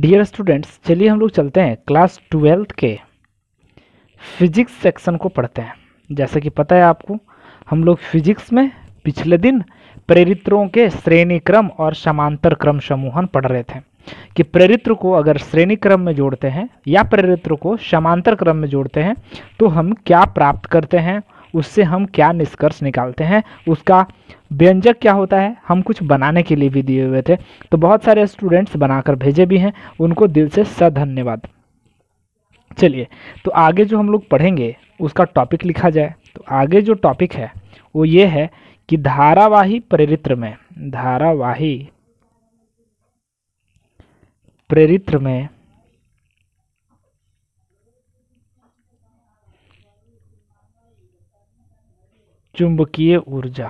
dear students चलिए हम लोग चलते हैं क्लास ट्वेल्थ के फिजिक्स सेक्शन को पढ़ते हैं जैसा कि पता है आपको हम लोग फिजिक्स में पिछले दिन प्रेरित्रों के श्रेणी क्रम और समांतर क्रम समूहन पढ़ रहे थे कि प्रेरित्र को अगर श्रेणी क्रम में जोड़ते हैं या प्रेरित्र को समांतर क्रम में जोड़ते हैं तो हम क्या प्राप्त करते हैं उससे हम क्या निष्कर्ष निकालते हैं उसका व्यंजक क्या होता है हम कुछ बनाने के लिए भी दिए हुए थे तो बहुत सारे स्टूडेंट्स बनाकर भेजे भी हैं उनको दिल से सधन्यवाद चलिए तो आगे जो हम लोग पढ़ेंगे उसका टॉपिक लिखा जाए तो आगे जो टॉपिक है वो ये है कि धारावाही प्रेरित्र में धारावाही प्रेरित्र में चुंबकीय ऊर्जा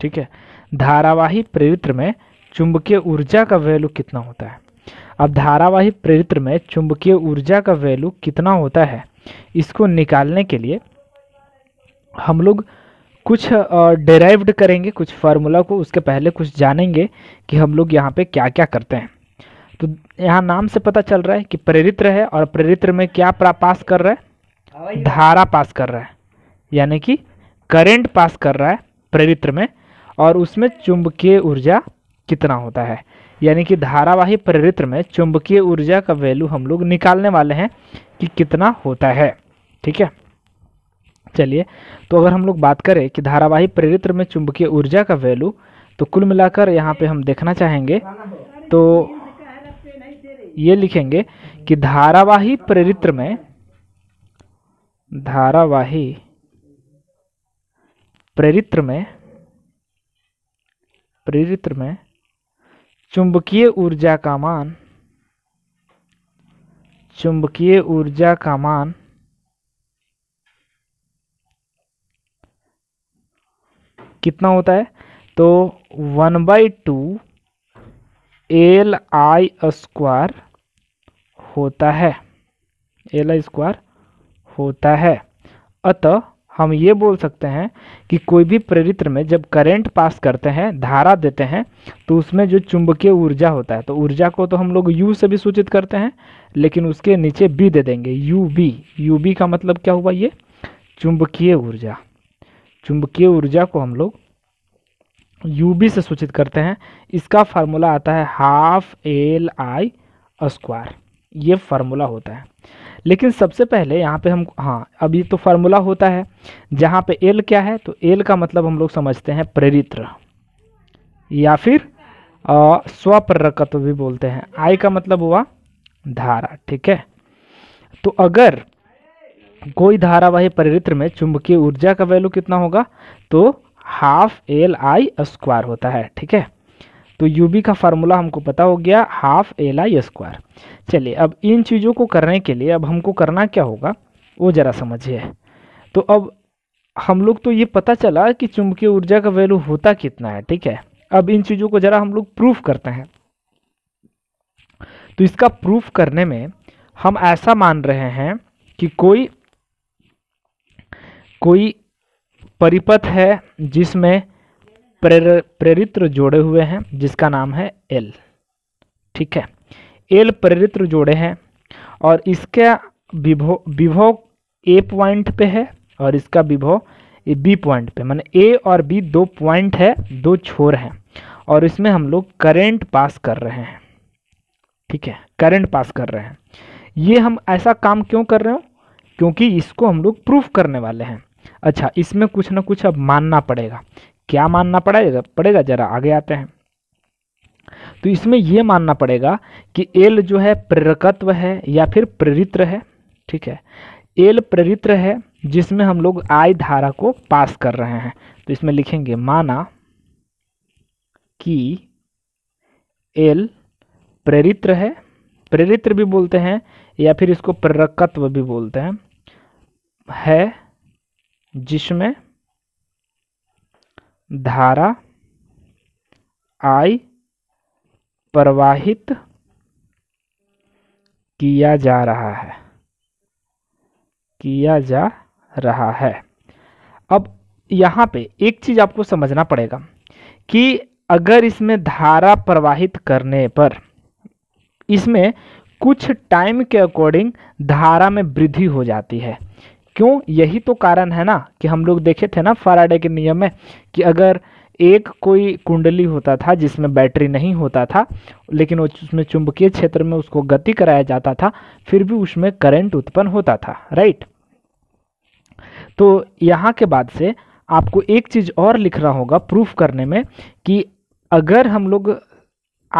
ठीक है धारावाही प्रवित्र में चुंबकीय ऊर्जा का वैल्यू कितना होता है अब धारावाही प्रवित्र में चुंबकीय ऊर्जा का वैल्यू कितना होता है इसको निकालने के लिए हम लोग कुछ डेराइव्ड करेंगे कुछ फार्मूला को उसके पहले कुछ जानेंगे कि हम लोग यहाँ पे क्या क्या करते हैं तो यहाँ नाम से पता चल रहा है कि प्रेरित्र है और प्रेरित्र में क्या प्रापास कर रहा है धारा पास कर रहा है यानी कि करंट पास कर रहा है प्रवित्र में और उसमें चुंबकीय ऊर्जा कितना होता है यानी कि धारावाही प्रवित्र में चुंबकीय ऊर्जा का वैल्यू हम लोग निकालने वाले हैं कि कितना होता है ठीक है चलिए तो अगर हम लोग बात करें कि धारावाही प्रवित्र में चुंबकीय ऊर्जा का वैल्यू तो कुल मिलाकर यहाँ पे हम देखना चाहेंगे तो ये लिखेंगे कि धारावाही प्रेरित्र में धारावाही प्रेरित्र में प्रेरित्र में चुंबकीय ऊर्जा का मान चुंबकीय ऊर्जा का मान कितना होता है तो one by two L I square होता है एल आई स्क्वायर होता है अतः हम ये बोल सकते हैं कि कोई भी प्रेरित्र में जब करंट पास करते हैं धारा देते हैं तो उसमें जो चुंबकीय ऊर्जा होता है तो ऊर्जा को तो हम लोग यू से भी सूचित करते हैं लेकिन उसके नीचे बी दे देंगे यू बी यू बी का मतलब क्या हुआ ये चुंबकीय ऊर्जा चुंबकीय ऊर्जा को हम लोग यू बी से सूचित करते हैं इसका फार्मूला आता है हाफ एल आई स्क्वायर ये फार्मूला होता है लेकिन सबसे पहले यहाँ पे हम हाँ अभी तो फार्मूला होता है जहाँ पे एल क्या है तो एल का मतलब हम लोग समझते हैं प्रेरित्र या फिर स्वप्रकत्व भी बोलते हैं आई का मतलब हुआ धारा ठीक है तो अगर कोई धारावाही परित्र में चुंबकीय ऊर्जा का वैल्यू कितना होगा तो हाफ एल आई स्क्वायर होता है ठीक है तो यू बी का फार्मूला हमको पता हो गया हाफ एल आई स्क्वायर चलिए अब इन चीज़ों को करने के लिए अब हमको करना क्या होगा वो ज़रा समझिए तो अब हम लोग तो ये पता चला कि चुंबकीय ऊर्जा का वैल्यू होता कितना है ठीक है अब इन चीज़ों को ज़रा हम लोग प्रूफ करते हैं तो इसका प्रूफ करने में हम ऐसा मान रहे हैं कि कोई कोई परिपथ है जिसमें प्रेर प्रेरित्र जोड़े हुए हैं जिसका नाम है एल ठीक है एल प्रेरित्र जोड़े हैं और इसका विभो विभो ए पॉइंट पे है और इसका विभो बी पॉइंट पे मैंने ए और बी दो पॉइंट है दो छोर हैं और इसमें हम लोग करेंट पास कर रहे हैं ठीक है करेंट पास कर रहे हैं ये हम ऐसा काम क्यों कर रहे हो क्योंकि इसको हम लोग प्रूफ करने वाले हैं अच्छा इसमें कुछ ना कुछ अब मानना पड़ेगा क्या मानना पड़ेगा पड़ेगा जरा आगे आते हैं तो इसमें यह मानना पड़ेगा कि एल जो है प्रेरकत्व है या फिर प्रेरित्र है ठीक है एल प्रेरित्र है जिसमें हम लोग आय धारा को पास कर रहे हैं तो इसमें लिखेंगे माना कि एल प्रेरित्र है प्रेरित्र भी बोलते हैं या फिर इसको प्रेरकत्व भी बोलते हैं है जिसमें धारा आई प्रवाहित किया जा रहा है किया जा रहा है अब यहां पे एक चीज आपको समझना पड़ेगा कि अगर इसमें धारा प्रवाहित करने पर इसमें कुछ टाइम के अकॉर्डिंग धारा में वृद्धि हो जाती है क्यों यही तो कारण है ना कि हम लोग देखे थे ना फराडे के नियम में कि अगर एक कोई कुंडली होता था जिसमें बैटरी नहीं होता था लेकिन वो उसमें चुंबकीय क्षेत्र में उसको गति कराया जाता था फिर भी उसमें करंट उत्पन्न होता था राइट तो यहाँ के बाद से आपको एक चीज़ और लिखना होगा प्रूफ करने में कि अगर हम लोग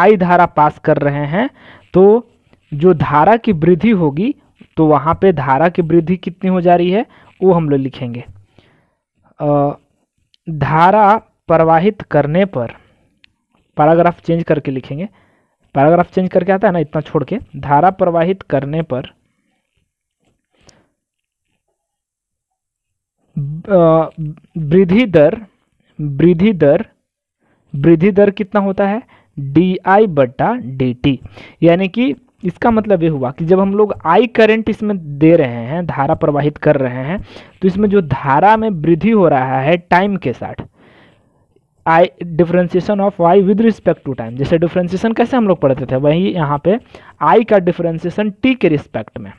आई धारा पास कर रहे हैं तो जो धारा की वृद्धि होगी तो वहाँ पे धारा की वृद्धि कितनी हो जा रही है वो हम लोग लिखेंगे धारा प्रवाहित करने पर पैराग्राफ चेंज करके लिखेंगे पैराग्राफ चेंज करके आता है ना इतना छोड़ के धारा प्रवाहित करने पर वृद्धि दर वृद्धि दर वृद्धि दर कितना होता है डी आई बट्टा डी टी यानी कि इसका मतलब ये हुआ कि जब हम लोग आई करंट इसमें दे रहे हैं धारा प्रवाहित कर रहे हैं तो इसमें जो धारा में वृद्धि हो रहा है टाइम के साथ I differentiation of I with respect to time जैसे डिफ्रेंसिएशन कैसे हम लोग पढ़ते थे वही यहाँ पे आई का डिफ्रेंसिएशन टी के रिस्पेक्ट में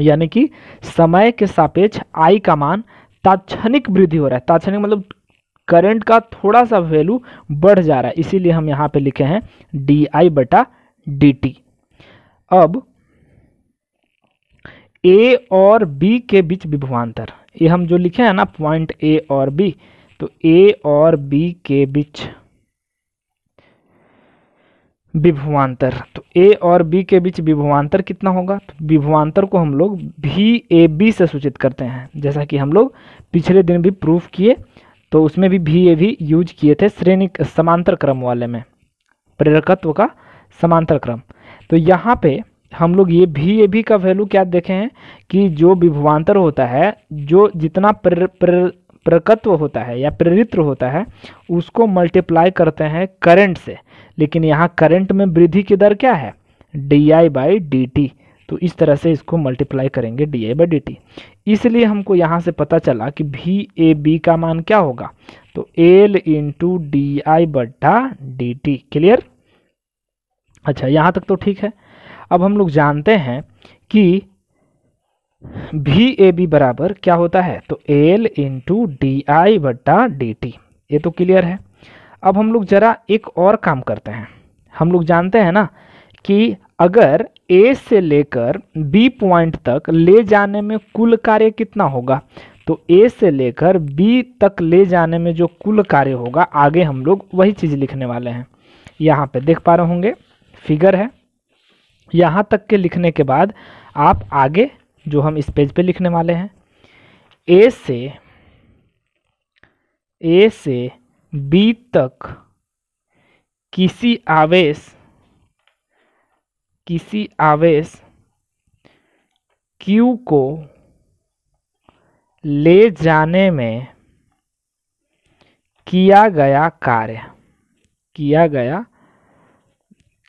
यानी कि समय के सापेक्ष आई का मान तात्क्षणिक वृद्धि हो रहा है तात्क्षणिक मतलब करंट का थोड़ा सा वैल्यू बढ़ जा रहा है इसीलिए हम यहाँ पे लिखे हैं डी आई बटा डी टी अब ए और बी के बीच विभवान्तर ये हम जो लिखे हैं ना पॉइंट ए और बी तो ए और बी के बीच विभवान्तर तो ए और बी के बीच विभवान्तर कितना होगा तो विभवान्तर को हम लोग भी ए बी से सूचित करते हैं जैसा कि हम लोग पिछले दिन भी प्रूफ किए तो उसमें भी भी ए भी यूज किए थे श्रेणी समांतर क्रम वाले में प्रेरकत्व का समांतर क्रम तो यहाँ पे हम लोग ये भी ए भी का वैल्यू क्या देखें कि जो विभवान्तर होता है जो जितना प्र, प्र, प्रकत्व होता है या प्रेरित्र होता है उसको मल्टीप्लाई करते हैं करंट से लेकिन यहाँ करंट में वृद्धि की दर क्या है D I by D T तो इस तरह से इसको मल्टीप्लाई करेंगे D I by D T इसलिए हमको यहाँ से पता चला कि भी ए बी का मान क्या होगा तो एल इंटू डी आई बट्टा डी टी क्लियर अच्छा यहाँ तक तो ठीक है अब हम लोग जानते हैं कि भी ए बी बराबर क्या होता है तो एल इंटू डी आई बट्टा डी टी ये तो क्लियर है अब हम लोग जरा एक और काम करते हैं हम लोग जानते हैं ना कि अगर ए से लेकर बी पॉइंट तक ले जाने में कुल कार्य कितना होगा तो ए से लेकर बी तक ले जाने में जो कुल कार्य होगा आगे हम लोग वही चीज़ लिखने वाले हैं यहाँ पे देख पा रहे होंगे फिगर है यहाँ तक के लिखने के बाद आप आगे जो हम इस पेज पे लिखने वाले हैं ए से ए से बी तक किसी आवेश किसी आवेश Q को ले जाने में किया गया कार्य किया गया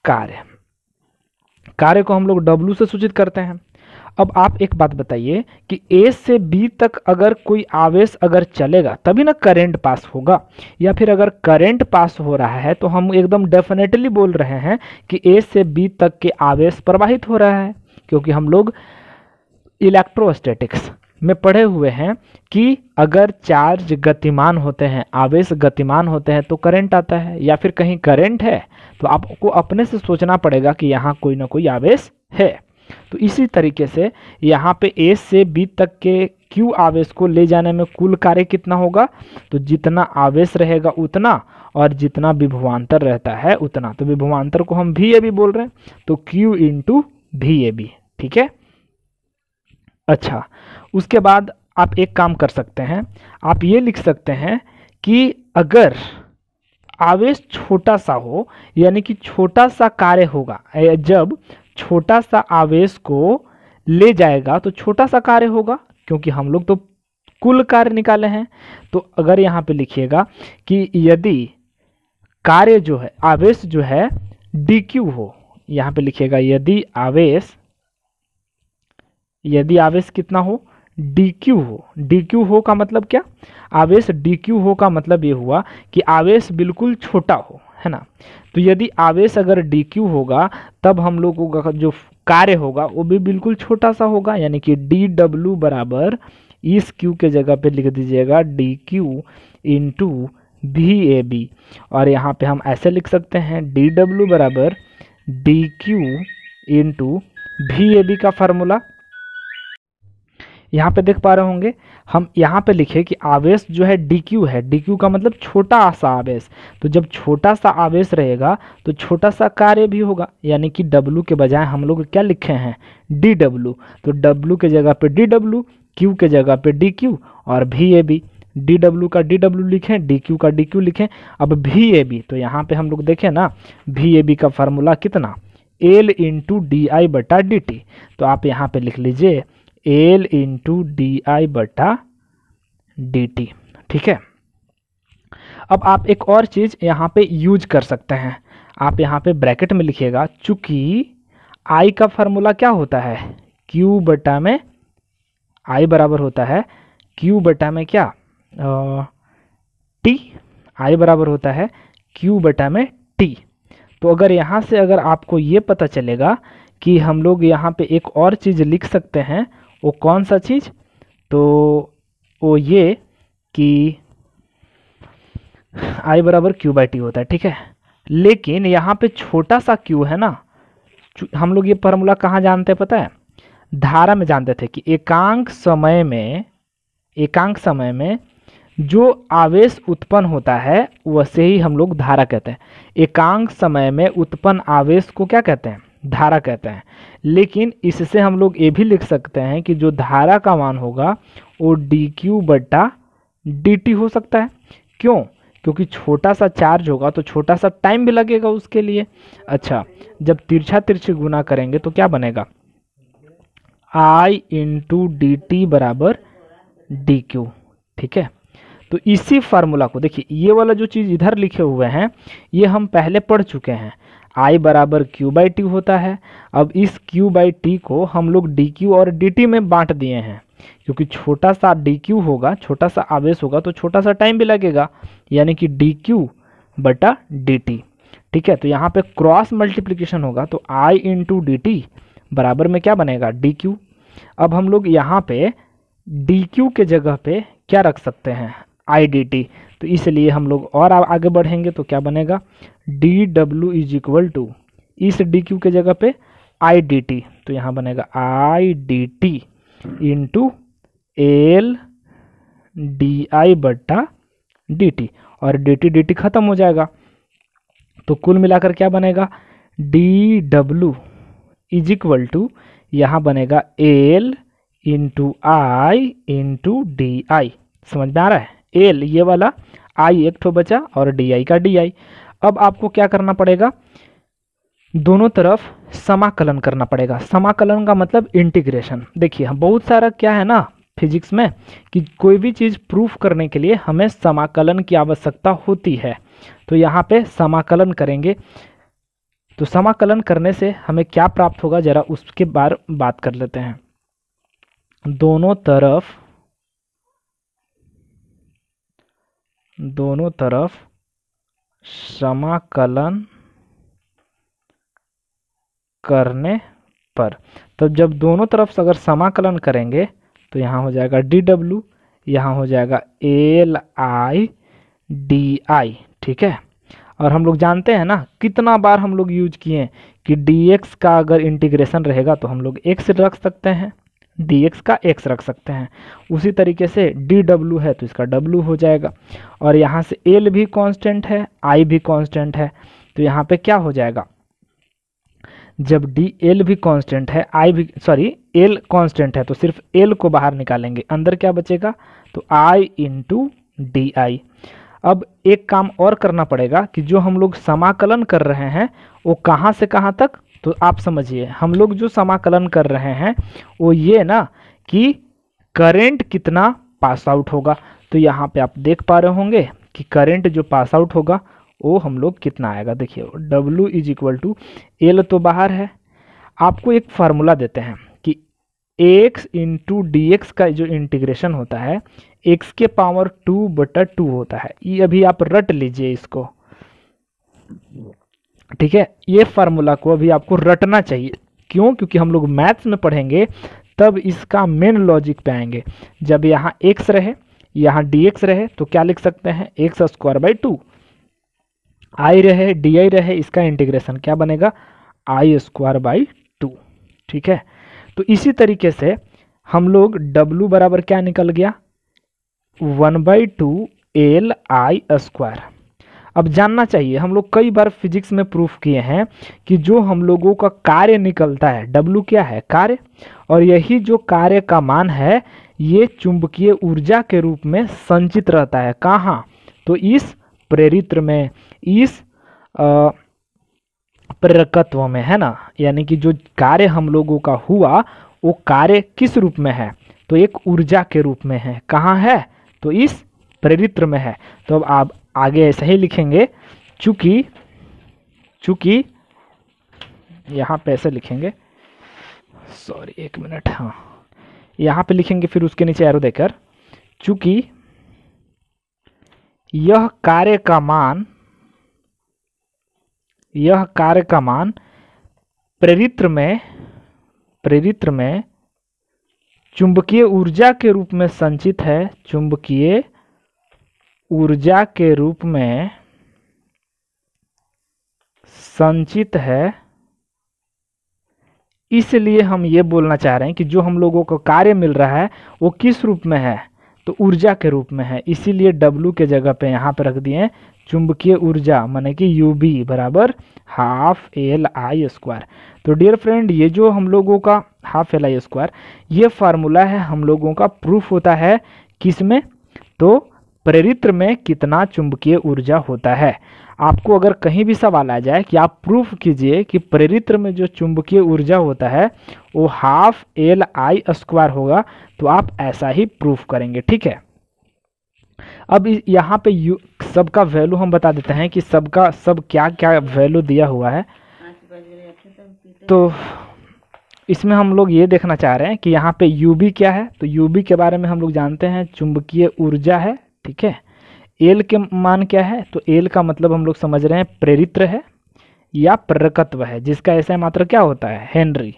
कार्य कार्य को हम लोग W से सूचित करते हैं अब आप एक बात बताइए कि A से B तक अगर कोई आवेश अगर चलेगा तभी ना करंट पास होगा या फिर अगर करंट पास हो रहा है तो हम एकदम डेफिनेटली बोल रहे हैं कि A से B तक के आवेश प्रवाहित हो रहा है क्योंकि हम लोग इलेक्ट्रोस्टेटिक्स में पढ़े हुए हैं कि अगर चार्ज गतिमान होते हैं आवेश गतिमान होते हैं तो करंट आता है या फिर कहीं करंट है तो आपको अपने से सोचना पड़ेगा कि यहाँ कोई ना कोई आवेश है तो इसी तरीके से यहाँ पे ए से बी तक के क्यू आवेश को ले जाने में कुल कार्य कितना होगा तो जितना आवेश रहेगा उतना और जितना विभवान्तर रहता है उतना तो विभवान्तर को हम भी ए भी बोल रहे हैं तो क्यू इंटू भी ठीक है अच्छा उसके बाद आप एक काम कर सकते हैं आप ये लिख सकते हैं कि अगर आवेश छोटा सा हो यानी कि छोटा सा कार्य होगा जब छोटा सा आवेश को ले जाएगा तो छोटा सा कार्य होगा क्योंकि हम लोग तो कुल कार्य निकाले हैं तो अगर यहाँ पे लिखिएगा कि यदि कार्य जो है आवेश जो है डी क्यू हो यहाँ पे लिखिएगा यदि आवेश यदि आवेश कितना हो डी क्यू हो डी क्यू हो का मतलब क्या आवेश डी क्यू हो का मतलब ये हुआ कि आवेश बिल्कुल छोटा हो है ना तो यदि आवेश अगर डी क्यू होगा तब हम लोगों का जो कार्य होगा वो भी बिल्कुल छोटा सा होगा यानी कि डी डब्ल्यू बराबर इस e क्यू के जगह पे लिख दीजिएगा D Q into V A B और यहाँ पे हम ऐसे लिख सकते हैं डी डब्ल्यू बराबर D Q into V A B का फार्मूला यहाँ पे देख पा रहे होंगे हम यहाँ पे लिखे कि आवेश जो है डी क्यू है डी क्यू का मतलब छोटा सा आवेश तो जब छोटा सा आवेश रहेगा तो छोटा सा कार्य भी होगा यानी कि डब्लू के बजाय हम लोग क्या लिखे हैं डी तो डब्लू के जगह पे डी q क्यू के जगह पे डी क्यू और भी ए बी डी डब्ल्यू का डी डब्ल्यू लिखें डी क्यू का डी क्यू लिखें अब भी ए बी तो यहाँ पे हम लोग देखें ना भी ए बी का फार्मूला कितना एल इंटू डी आई बटा डी टी तो आप यहाँ पे लिख लीजिए एल इंटू डी आई बटा डी टी ठीक है अब आप एक और चीज़ यहाँ पे यूज कर सकते हैं आप यहाँ पे ब्रैकेट में लिखिएगा चूँकि आई का फार्मूला क्या होता है क्यू बटा में आई बराबर होता है क्यू बटा में क्या टी आई बराबर होता है क्यू बटा में टी तो अगर यहाँ से अगर आपको ये पता चलेगा कि हम लोग यहाँ पे एक और चीज़ लिख सकते हैं वो कौन सा चीज़ तो वो ये कि आई बराबर क्यू बाई टी होता है ठीक है लेकिन यहाँ पे छोटा सा क्यू है ना हम लोग ये फार्मूला कहाँ जानते हैं पता है धारा में जानते थे कि एकांक समय में एकांक समय में जो आवेश उत्पन्न होता है वैसे ही हम लोग धारा कहते हैं एकांक समय में उत्पन्न आवेश को क्या कहते हैं धारा कहते हैं लेकिन इससे हम लोग ये भी लिख सकते हैं कि जो धारा का मान होगा वो डी क्यू बट्टा डी टी हो सकता है क्यों क्योंकि छोटा सा चार्ज होगा तो छोटा सा टाइम भी लगेगा उसके लिए अच्छा जब तिरछा तिरछी गुना करेंगे तो क्या बनेगा आई इंटू डी टी बराबर डी क्यू ठीक है तो इसी फार्मूला को देखिए ये वाला जो चीज़ इधर लिखे हुए हैं ये हम पहले पढ़ चुके हैं आई बराबर क्यू बाई टी होता है अब इस क्यू बाई टी को हम लोग डी क्यू और डी टी में बांट दिए हैं क्योंकि छोटा सा डी क्यू होगा छोटा सा आवेश होगा तो छोटा सा टाइम भी लगेगा यानी कि डी क्यू बटा डी टी ठीक है तो यहाँ पे क्रॉस मल्टीप्लीकेशन होगा तो आई इंटू डी टी बराबर में क्या बनेगा डी क्यू अब हम लोग यहाँ पे डी क्यू के जगह पे क्या रख सकते हैं आई डी टी तो इसलिए हम लोग और आगे बढ़ेंगे तो क्या बनेगा D W is equal to इस डी क्यू के जगह पे आई डी टी तो यहाँ बनेगा I D T into L D I बट्टा डी टी और डी टी डी टी खत्म हो जाएगा तो कुल मिलाकर क्या बनेगा D W is equal to यहाँ बनेगा L into I into D I समझ में आ रहा है एल ये वाला आई एक ठो बचा और डी आई का डी आई अब आपको क्या करना पड़ेगा दोनों तरफ समाकलन करना पड़ेगा समाकलन का मतलब इंटीग्रेशन देखिए हम बहुत सारा क्या है ना फिजिक्स में कि कोई भी चीज़ प्रूफ करने के लिए हमें समाकलन की आवश्यकता होती है तो यहाँ पे समाकलन करेंगे तो समाकलन करने से हमें क्या प्राप्त होगा ज़रा उसके बार बात कर लेते हैं दोनों तरफ दोनों तरफ समाकलन करने पर तो जब दोनों तरफ से अगर समाकलन करेंगे तो यहाँ हो जाएगा डी डब्ल्यू यहाँ हो जाएगा एल आई डी आई ठीक है और हम लोग जानते हैं ना कितना बार हम लोग यूज किए कि डी एक्स का अगर इंटीग्रेशन रहेगा तो हम लोग एक्स रख सकते हैं डी एक्स का एक्स रख सकते हैं उसी तरीके से डी डब्ल्यू है तो इसका डब्ल्यू हो जाएगा और यहाँ से एल भी कॉन्स्टेंट है आई भी कॉन्स्टेंट है तो यहाँ पे क्या हो जाएगा जब डी एल भी कांस्टेंट है आई भी सॉरी एल कांस्टेंट है तो सिर्फ एल को बाहर निकालेंगे अंदर क्या बचेगा तो आई इंटू डी आई अब एक काम और करना पड़ेगा कि जो हम लोग समाकलन कर रहे हैं वो कहाँ से कहाँ तक तो आप समझिए हम लोग जो समाकलन कर रहे हैं वो ये ना कि करेंट कितना पास आउट होगा तो यहाँ पे आप देख पा रहे होंगे कि करंट जो पास आउट होगा वो हम लोग कितना आएगा देखिए W is equal to L तो बाहर है आपको एक फार्मूला देते हैं कि एक्स इंटू डी का जो इंटीग्रेशन होता है एक्स के पावर टू बटा टू होता है ये अभी आप रट लीजिए इसको ठीक है ये फार्मूला को अभी आपको रटना चाहिए क्यों क्योंकि हम लोग मैथ्स में पढ़ेंगे तब इसका मेन लॉजिक पे आएंगे जब यहाँ एक्स रहे यहाँ डी एक्स रहे तो क्या लिख सकते हैं X square by two I रहे डी आई रहे इसका इंटीग्रेशन क्या बनेगा आई स्क्वायर बाई टू ठीक है तो इसी तरीके से हम लोग डब्लू बराबर क्या निकल गया one by two L I square अब जानना चाहिए हम लोग कई बार फिजिक्स में प्रूफ किए हैं कि जो हम लोगों का कार्य निकलता है डब्लू क्या है कार्य और यही जो कार्य का मान है ये चुंबकीय ऊर्जा के रूप में संचित रहता है कहाँ तो इस प्रेरित्र में इस प्रेरकत्व में है ना यानी कि जो कार्य हम लोगों का हुआ वो कार्य किस रूप में है तो एक ऊर्जा के रूप में है कहाँ है तो इस प्रेरित्र में है तो अब आप आगे ऐसे ही लिखेंगे चूँकि चूँकि यहाँ पे ऐसे लिखेंगे सॉरी एक मिनट हाँ यहाँ पे लिखेंगे फिर उसके नीचे एरो देकर चूँकि यह कार्य का मान यह कार्य का मान प्रेरित्र में प्रेरित्र में चुंबकीय ऊर्जा के रूप में संचित है चुंबकीय ऊर्जा के रूप में संचित है इसलिए हम ये बोलना चाह रहे हैं कि जो हम लोगों को कार्य मिल रहा है वो किस रूप में है तो ऊर्जा के रूप में है इसीलिए W के जगह पे यहाँ पर रख दिए चुंबकीय ऊर्जा माने कि यू बी बराबर हाफ एल आई स्क्वायर तो डियर फ्रेंड ये जो हम लोगों का हाफ एल आई स्क्वायर ये फार्मूला है हम लोगों का प्रूफ होता है किस में तो प्रेरित्र में कितना चुंबकीय ऊर्जा होता है आपको अगर कहीं भी सवाल आ जाए कि आप प्रूफ कीजिए कि प्रेरित्र में जो चुंबकीय ऊर्जा होता है वो हाफ एल आई स्क्वायर होगा तो आप ऐसा ही प्रूफ करेंगे ठीक है अब यहाँ पे यू सबका वैल्यू हम बता देते हैं कि सबका सब क्या क्या वैल्यू दिया हुआ है तो इसमें हम लोग ये देखना चाह रहे हैं कि यहाँ पे यूबी क्या है तो यूबी के बारे में हम लोग जानते हैं चुंबकीय ऊर्जा है ठीक है एल के मान क्या है तो एल का मतलब हम लोग समझ रहे हैं प्रेरित्र है या प्रकत्व है जिसका ऐसा मात्र क्या होता है हेनरी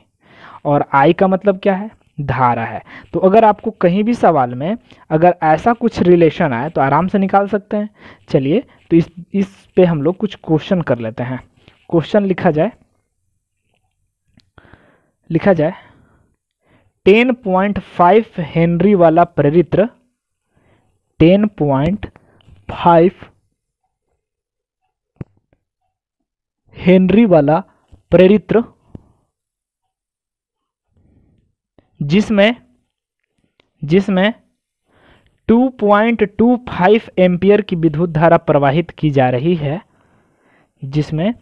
और आई का मतलब क्या है धारा है तो अगर आपको कहीं भी सवाल में अगर ऐसा कुछ रिलेशन आए तो आराम से निकाल सकते हैं चलिए तो इस इस पे हम लोग कुछ क्वेश्चन कर लेते हैं क्वेश्चन लिखा जाए लिखा जाए 10.5 हेनरी वाला प्रेरित्र टेन पॉइंट फाइव हेनरी वाला प्रेरित्र जिसमें जिसमें 2.25 एम्पियर की विद्युत धारा प्रवाहित की जा रही है जिसमें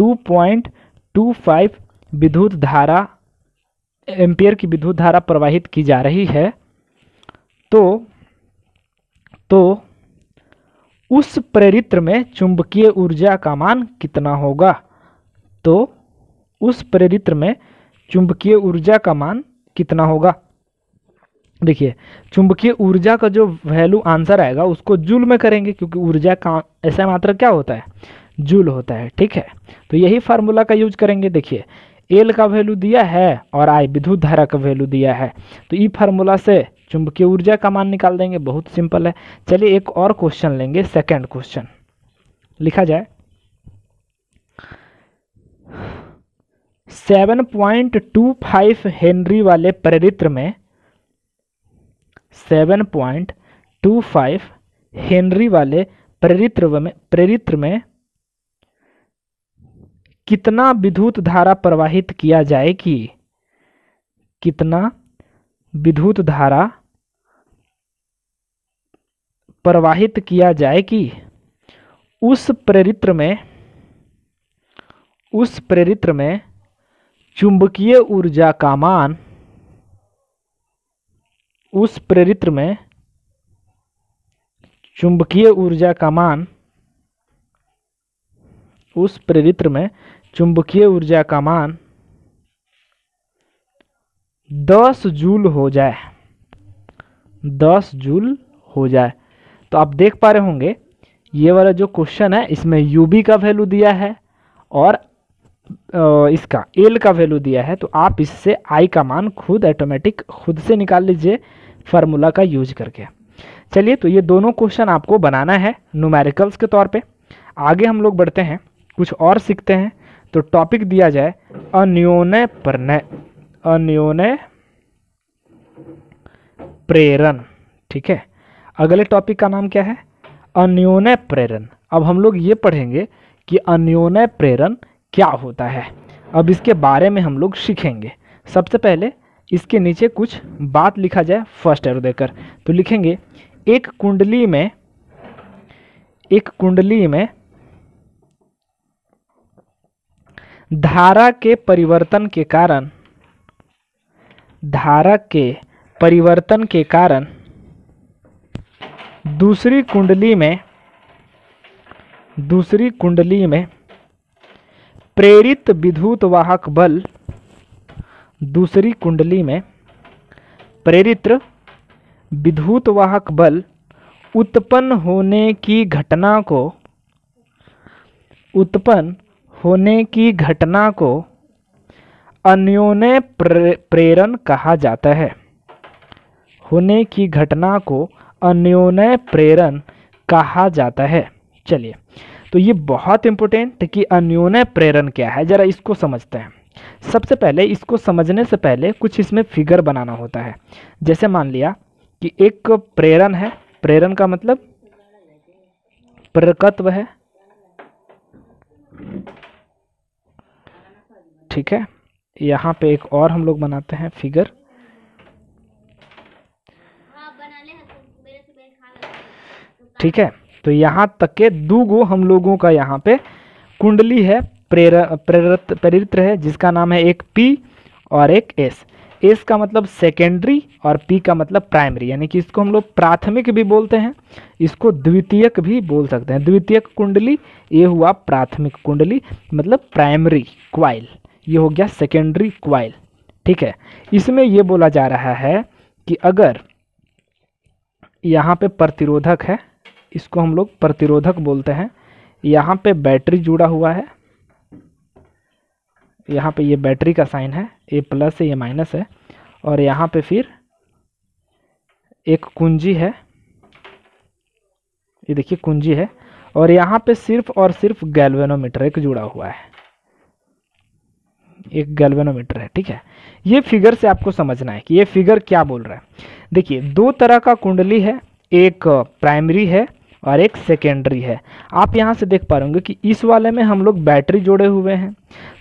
2.25 विद्युत धारा एम्पियर की विद्युत धारा प्रवाहित की जा रही है तो तो उस प्रेरित्र में चुंबकीय ऊर्जा का मान कितना होगा तो उस प्रेरित्र में चुंबकीय ऊर्जा का मान कितना होगा देखिए चुंबकीय ऊर्जा का जो वैल्यू आंसर आएगा उसको जूल में करेंगे क्योंकि ऊर्जा का ऐसा मात्र क्या होता है जूल होता है ठीक है तो यही फार्मूला का यूज करेंगे देखिए एल का वैल्यू दिया है और आई विद्युत धारा का वैल्यू दिया है तो ई फार्मूला से चुंबकीय ऊर्जा का मान निकाल देंगे बहुत सिंपल है चलिए एक और क्वेश्चन लेंगे सेकेंड क्वेश्चन लिखा जाए seven point two five henry वाले प्रेरित्र में seven point two five henry वाले प्रेरित्र में प्रेरित्र में कितना विद्युत धारा प्रवाहित किया जाएगी कितना विद्युत धारा प्रवाहित किया जाए कि उस प्रेरित्र में उस प्रेरित्र में चुंबकीय ऊर्जा का मान उस प्रेरित्र में चुंबकीय ऊर्जा का मान उस प्रेरित्र में चुंबकीय ऊर्जा का मान दस जूल हो जाए दस जूल हो जाए तो आप देख पा रहे होंगे ये वाला जो क्वेश्चन है इसमें यू बी का वैल्यू दिया है और इसका एल का वैल्यू दिया है तो आप इससे आई का मान खुद ऑटोमेटिक खुद से निकाल लीजिए फार्मूला का यूज करके चलिए तो ये दोनों क्वेश्चन आपको बनाना है न्यूमेरिकल्स के तौर पे आगे हम लोग बढ़ते हैं कुछ और सीखते हैं तो टॉपिक दिया जाए अन्योनय प्रणय अन्योनय प्रेरण ठीक है अगले टॉपिक का नाम क्या है अन्योनय प्रेरण अब हम लोग ये पढ़ेंगे कि अन्योनय प्रेरण क्या होता है अब इसके बारे में हम लोग सीखेंगे सबसे पहले इसके नीचे कुछ बात लिखा जाए फर्स्ट एयर देकर तो लिखेंगे एक कुंडली में एक कुंडली में धारा के परिवर्तन के कारण धारा के परिवर्तन के कारण दूसरी कुंडली में दूसरी कुंडली में प्रेरित विद्युत वाहक बल दूसरी कुंडली में प्रेरित विद्युत वाहक बल उत्पन्न होने की घटना को उत्पन्न होने की घटना को अन्योन्य प्रेरण कहा जाता है होने की घटना को अन्योनय प्रेरण कहा जाता है चलिए तो ये बहुत इंपॉर्टेंट कि अन्योनय प्रेरण क्या है ज़रा इसको समझते हैं सबसे पहले इसको समझने से पहले कुछ इसमें फिगर बनाना होता है जैसे मान लिया कि एक प्रेरण है प्रेरण का मतलब प्रकत्व है ठीक है यहाँ पे एक और हम लोग बनाते हैं फिगर ठीक है तो यहाँ तक के दो गो हम लोगों का यहाँ पे कुंडली है प्रेर प्रेरित प्रेरित है जिसका नाम है एक पी और एक एस एस का मतलब सेकेंडरी और पी का मतलब प्राइमरी यानी कि इसको हम लोग प्राथमिक भी बोलते हैं इसको द्वितीयक भी बोल सकते हैं द्वितीयक कुंडली ये हुआ प्राथमिक कुंडली मतलब प्राइमरी क्वाइल ये हो गया सेकेंडरी क्वाइल ठीक है इसमें ये बोला जा रहा है कि अगर यहाँ पे प्रतिरोधक है इसको हम लोग प्रतिरोधक बोलते हैं यहाँ पे बैटरी जुड़ा हुआ है यहाँ पे ये बैटरी का साइन है ये प्लस है ये माइनस है और यहाँ पे फिर एक कुंजी है ये देखिए कुंजी है और यहाँ पे सिर्फ और सिर्फ गैल्वेनोमीटर एक जुड़ा हुआ है एक गैल्वेनोमीटर है ठीक है ये फिगर से आपको समझना है कि ये फिगर क्या बोल रहा है देखिए दो तरह का कुंडली है एक प्राइमरी है और एक सेकेंडरी है आप यहाँ से देख पा रहे होंगे कि इस वाले में हम लोग बैटरी जोड़े हुए हैं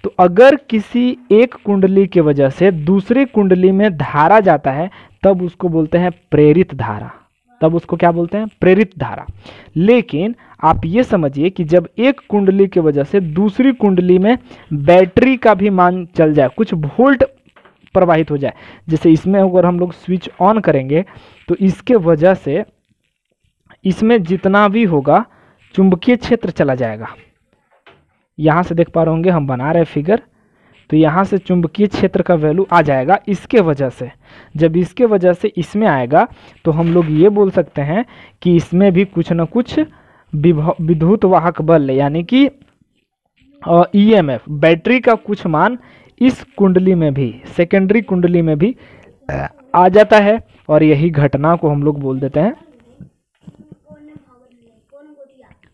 तो अगर किसी एक कुंडली की वजह से दूसरी कुंडली में धारा जाता है तब उसको बोलते हैं प्रेरित धारा तब उसको क्या बोलते हैं प्रेरित धारा लेकिन आप ये समझिए कि जब एक कुंडली की वजह से दूसरी कुंडली में बैटरी का भी मान चल जाए कुछ वोल्ट प्रवाहित हो जाए जैसे इसमें अगर हम लोग स्विच ऑन करेंगे तो इसके वजह से इसमें जितना भी होगा चुंबकीय क्षेत्र चला जाएगा यहाँ से देख पा रहे होंगे हम बना रहे फिगर तो यहाँ से चुंबकीय क्षेत्र का वैल्यू आ जाएगा इसके वजह से जब इसके वजह से इसमें आएगा तो हम लोग ये बोल सकते हैं कि इसमें भी कुछ ना कुछ विद्युत वाहक बल यानी कि एफ e बैटरी का कुछ मान इस कुंडली में भी सेकेंडरी कुंडली में भी आ जाता है और यही घटना को हम लोग बोल देते हैं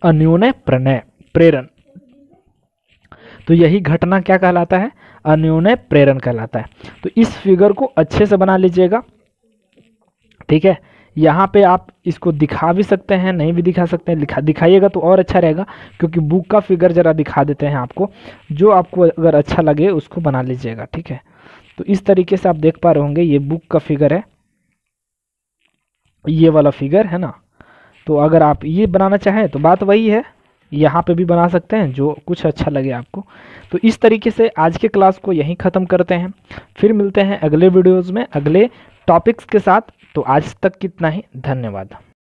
अन्योन्य प्रणय प्रेरण तो यही घटना क्या कहलाता है अन्योन्य प्रेरण कहलाता है तो इस फिगर को अच्छे से बना लीजिएगा ठीक है यहाँ पे आप इसको दिखा भी सकते हैं नहीं भी दिखा सकते हैं दिखा दिखाइएगा तो और अच्छा रहेगा क्योंकि बुक का फिगर ज़रा दिखा देते हैं आपको जो आपको अगर अच्छा लगे उसको बना लीजिएगा ठीक है तो इस तरीके से आप देख पा रहे होंगे ये बुक का फिगर है ये वाला फिगर है ना तो अगर आप ये बनाना चाहें तो बात वही है यहाँ पे भी बना सकते हैं जो कुछ अच्छा लगे आपको तो इस तरीके से आज के क्लास को यहीं ख़त्म करते हैं फिर मिलते हैं अगले वीडियोज़ में अगले टॉपिक्स के साथ तो आज तक कितना ही धन्यवाद